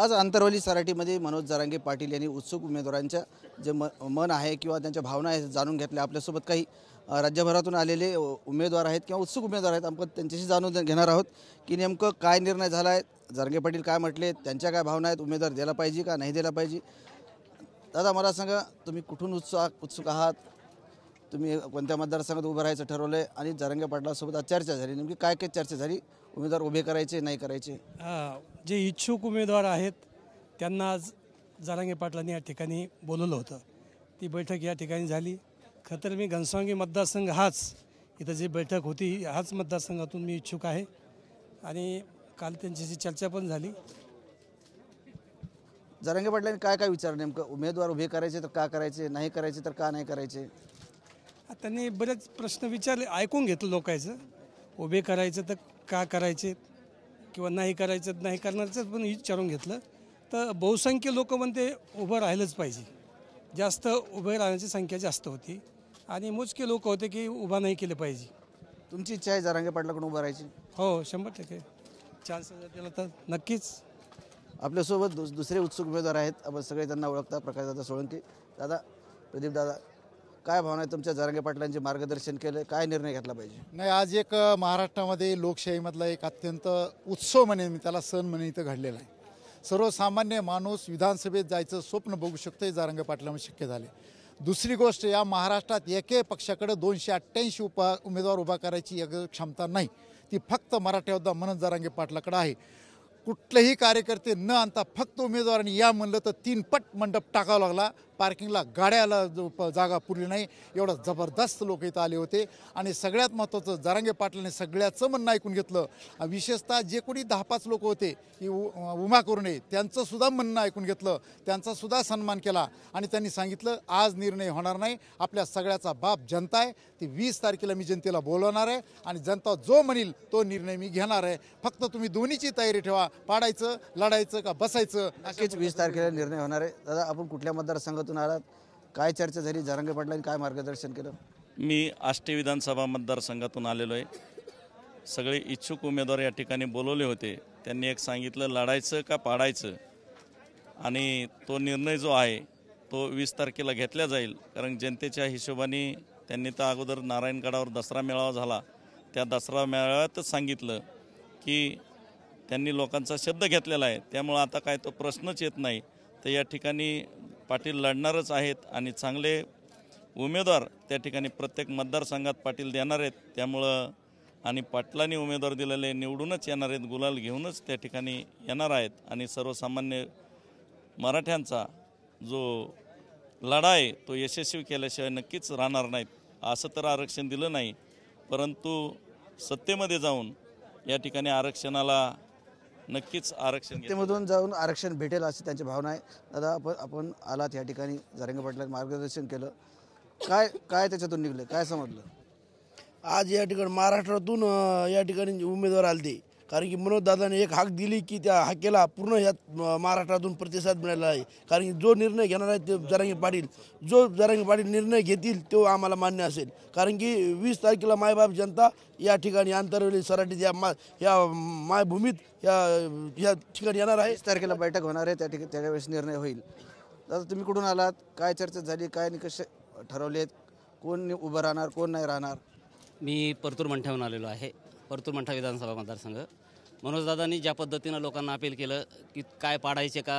आज आंतरवली सराटीमध्ये मनोज जरांगे पाटील यांनी उत्सुक उमेदवारांच्या जे म मन आहे किंवा त्यांच्या भावना आहे जाणून घेतल्या आपल्यासोबत काही राज्यभरातून आलेले उमेदवार आहेत किंवा उत्सुक उमेदवार आहेत आपण त्यांच्याशी जाणून घेणार आहोत की नेमकं काय निर्णय झाला आहे जरांगे पाटील काय म्हटले त्यांच्या काय भावना आहेत उमेदवार दिला पाहिजे का नाही दिला पाहिजे दादा मला सांगा तुम्ही कुठून उत्सुक उत्सुक आहात तुम्ही कोणत्या मतदारसंघात उभं राहायचं ठरवलं आहे आणि जरंगे पाटलासोबत आज चर्चा झाली नेमकी काय काय चर्चा झाली उमेदवार उभे करायचे नाही करायचे हां जे इच्छुक उमेदवार आहेत त्यांना आज जारांगे पाटलांनी या ठिकाणी बोलवलं होतं ती बैठक या ठिकाणी झाली खतर मी घनसवांगी मतदारसंघ हाच इथं जी बैठक होती हाच मतदारसंघातून मी इच्छुक आहे आणि काल त्यांच्याशी चर्चा पण झाली जरांगे पाटलांनी काय काय विचार नेमकं उमेदवार उभे करायचे तर का करायचे नाही करायचे तर का नाही करायचे त्यांनी बरेच प्रश्न विचारले ऐकून घेतलं लोकांचं उभे करायचं तर का करायचे किंवा नाही करायचं नाही करणारचं पण विचारून घेतलं तर बहुसंख्य लोक ते उभं राहिलंच पाहिजे जास्त उभे राहण्याची संख्या जास्त होती आणि मोजके लोक होते की उभा नाही केलं पाहिजे तुमची इच्छा आहे जारांगे पाटलाकडून उभं राहायची हो शंभर टक्के चान्स दिला तर नक्कीच आपल्यासोबत दुस दुसरे उत्सुक उमेदवार आहेत आपण सगळे त्यांना ओळखता दादा सोळंकी दादा दादा काय भावना आहे तुमच्या जरंगे पाटलांचे मार्गदर्शन केलं काय निर्णय घेतला पाहिजे नाही आज एक महाराष्ट्रामध्ये लोकशाहीमधला एक अत्यंत उत्सव म्हणे मी त्याला सण म्हणे इथं घडलेला आहे सर्वसामान्य माणूस विधानसभेत जायचं स्वप्न बघू शकतं हे जारंगे पाटलामध्ये शक्य झाले दुसरी गोष्ट या महाराष्ट्रात एके पक्षाकडे दोनशे अठ्ठ्याऐंशी उपा उमेदवार उभा करायची एक क्षमता नाही ती फक्त मराठा म्हणत जारांगे पाटलाकडे आहे कुठलेही कार्यकर्ते न आणता फक्त उमेदवारांनी या म्हणलं तर तीन पट मंडप टाकावा लागला पार्किंगला गाड्याला जागा पुरली नाही एवढा जबरदस्त लोक इथं आले होते आणि सगळ्यात महत्त्वाचं जारांगे पाटलाने सगळ्याचं म्हणणं ऐकून घेतलं विशेषतः जे कोणी दहा पाच लोक होते की उमा नये त्यांचंसुद्धा म्हणणं ऐकून घेतलं त्यांचासुद्धा सन्मान केला आणि त्यांनी सांगितलं आज निर्णय होणार नाही आपल्या सगळ्याचा बाप जनता आहे ती वीस तारखेला मी जनतेला बोलवणार आहे आणि जनता जो म्हणेल तो निर्णय मी घेणार आहे फक्त तुम्ही दोन्हीची तयारी ठेवा पाडायचं लढायचं का बसायचं नक्कीच वीस तारखेला निर्णय होणार आहे दादा आपण कुठल्या मतदारसंघात माध्यमातून आलात काय चर्चा झाली जारंगे पाटलांनी काय मार्गदर्शन केलं मी आष्टी विधानसभा मतदारसंघातून आलेलो आहे सगळे इच्छुक उमेदवार या ठिकाणी बोलवले होते त्यांनी एक सांगितलं लढायचं का पाडायचं आणि तो निर्णय जो आहे तो वीस तारखेला घेतला जाईल कारण जनतेच्या हिशोबाने त्यांनी तर अगोदर नारायणगडावर दसरा मेळावा झाला त्या दसरा मेळाव्यातच सांगितलं की त्यांनी लोकांचा शब्द घेतलेला आहे त्यामुळं आता काय तो प्रश्नच येत नाही तर या ठिकाणी पाटील लढणारच आहेत आणि चांगले उमेदवार त्या ठिकाणी प्रत्येक मतदारसंघात पाटील देणार आहेत त्यामुळं आणि पाटलांनी उमेदवार दिलेले निवडूनच येणार आहेत गुलाल घेऊनच त्या ठिकाणी येणार आहेत आणि सर्वसामान्य मराठ्यांचा जो लढा आहे तो यशस्वी केल्याशिवाय नक्कीच राहणार नाहीत असं तर आरक्षण दिलं नाही परंतु सत्तेमध्ये जाऊन या ठिकाणी आरक्षणाला नक्कीच आरक्षण सत्तेमधून जाऊन आरक्षण भेटेल अशी त्यांची भावना आहे दादा आपण आपण आलात या ठिकाणी जारंगे पाटला मार्गदर्शन केलं काय काय त्याच्यातून निघलं काय समजलं आज या ठिकाणी महाराष्ट्रातून या ठिकाणी उमेदवार आले ते कारण की मनोजदादाने एक हाक दिली की त्या हाकेला पूर्ण यात महाराष्ट्रातून प्रतिसाद मिळाला आहे कारण की जो निर्णय घेणार आहे ते जरांगी पाटील जो जरांगी पाटील निर्णय घेतील तो आम्हाला मान्य असेल कारण की वीस तारखेला मायबाप जनता या ठिकाणी आंतरवेली सराटीत या मा या मायभूमीत या या ठिकाणी येणार आहे तारखेला बैठक होणार आहे त्या ठिकाणी त्यावेळेस निर्णय होईल दादा तुम्ही कुठून आलात काय चर्चा झाली काय निकष ठरवले कोण उभं राहणार कोण नाही राहणार मी परतूर मंठ्यावरून आलेलो आहे परतूर मंठा विधानसभा मतदारसंघ मनोज दादांनी ज्या पद्धतीनं लोकांना अपील केलं की काय पाडायचे का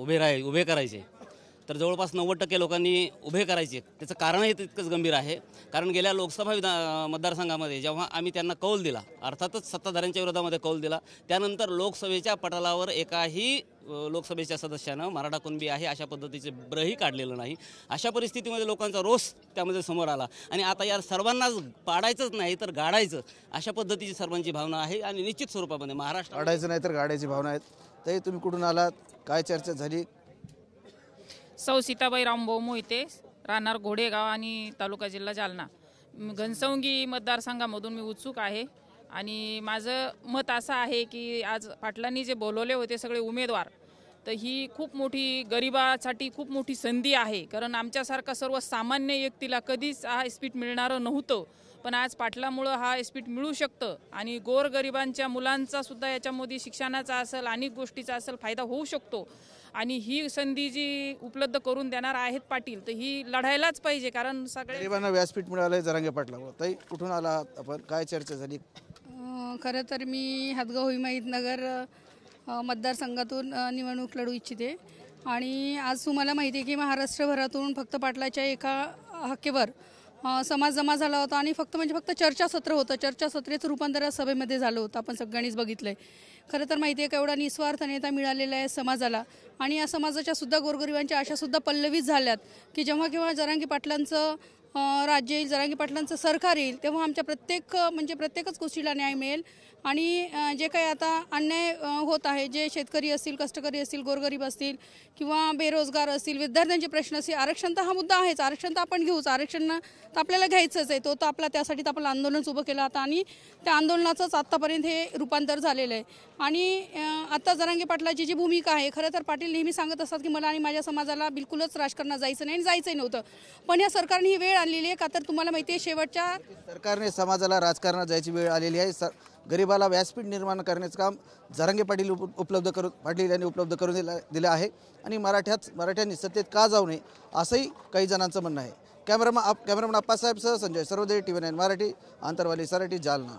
उभे राहाय उभे करायचे तर जवळपास नव्वद टक्के लोकांनी उभे करायचे त्याचं कारणही तितकंच गंभीर आहे कारण गेल्या लोकसभा विधा मतदारसंघामध्ये जेव्हा आम्ही त्यांना कौल दिला अर्थातच सत्ताधाऱ्यांच्या विरोधामध्ये कौल दिला त्यानंतर लोकसभेच्या पटलावर एकाही लोकसभेच्या सदस्यानं मराठा कुणबी आहे अशा पद्धतीचे ब्रही काढलेलं नाही अशा परिस्थितीमध्ये लोकांचा रोष त्यामध्ये समोर आला आणि आता या सर्वांनाच पाडायचंच नाही तर गाडायचं अशा पद्धतीची सर्वांची भावना आहे आणि निश्चित स्वरूपामध्ये महाराष्ट्र पाडायचं नाही तर गाडायची भावना आहेत तरी तुम्ही कुठून आलात काय चर्चा झाली सौ सीताबाई रामभाऊ मोहिते राहणार घोडेगाव आणि तालुका जिल्हा जालना घनसवंगी मतदारसंघामधून मी उत्सुक आहे आणि माझं मत असं आहे की आज पाटलांनी जे बोलवले होते सगळे उमेदवार तर ही खूप मोठी गरिबासाठी खूप मोठी संधी आहे कारण आमच्यासारखा सामान्य व्यक्तीला कधीच हा इस्पीट मिळणारं नव्हतं पण आज पाटलामुळं हा इस्पीट मिळू शकतं आणि गोरगरिबांच्या मुलांचा सुद्धा याच्यामध्ये शिक्षणाचा असेल अनेक गोष्टीचा असेल फायदा होऊ शकतो आणि ही संधी जी उपलब्ध करून देणार आहेत पाटील तर ही लढायलाच पाहिजे कारण सगळे व्यासपीठ मिळालं जरांगे पाटला ताई कुठून आला आपण काय चर्चा झाली खरं तर मी हदगाव हिमायतनगर नगर मतदारसंघातून निवडणूक लढू इच्छिते आणि आज तुम्हाला माहिती आहे की महाराष्ट्रभरातून फक्त पाटलाच्या एका हक्केवर समाज जमा झाला होता आणि फक्त म्हणजे फक्त चर्चासत्र होतं चर्चासत्रेचं रूपांतर सभेमध्ये झालं होतं आपण सगळ्यांनीच बघितलं आहे खरं तर माहिती आहे का एवढा निस्वार्थ नेता मिळालेला आहे समाजाला आणि या समाजाच्या सुद्धा गोरगरिबांच्या सुद्धा पल्लवीत झाल्यात की जेव्हा केव्हा जरांगी पाटलांचं राज्य येईल जरांगी पाटलांचं सरकार येईल तेव्हा आमच्या प्रत्येक म्हणजे प्रत्येकच गोष्टीला न्याय मिळेल आणि जे काही आता अन्याय होत आहे जे शेतकरी असतील कष्टकरी असतील गोरगरीब असतील किंवा बेरोजगार असतील विद्यार्थ्यांचे प्रश्न असतील आरक्षण तर हा मुद्दा आहेच आरक्षण तर आपण घेऊच आरक्षण तर आपल्याला घ्यायचंच आहे तो तर आपला त्यासाठी तर आपण आंदोलनच उभं केलं आता आणि त्या आंदोलनाचंच आत्तापर्यंत हे रूपांतर झालेलं आहे आणि आत्ता जरांगी पाटलाची जी भूमिका आहे खरं तर पाटील नेहमी सांगत असतात की मला आणि माझ्या समाजाला बिलकुलच राजकारणात जायचं नाही आणि जायचंही नव्हतं पण या सरकारने ही वेळ आणलेली आहे का तर तुम्हाला माहिती आहे शेवटच्या सरकारने समाजाला राजकारणात जायची वेळ आलेली आहे सर गरिबाला व्यासपीठ निर्माण करण्याचं काम जरंगे पाटील उपलब्ध करू पाटील यांनी उपलब्ध करून दिला दिलं आहे आणि मराठ्यात मराठ्यांनी सत्तेत का जाऊ नये असंही काही जणांचं म्हणणं आहे कॅमेरामन आप कॅमेरामन आप्पासाहेबसह Sanjay Sarvoday T V nine Marathi Antarwali Sarathi Jalna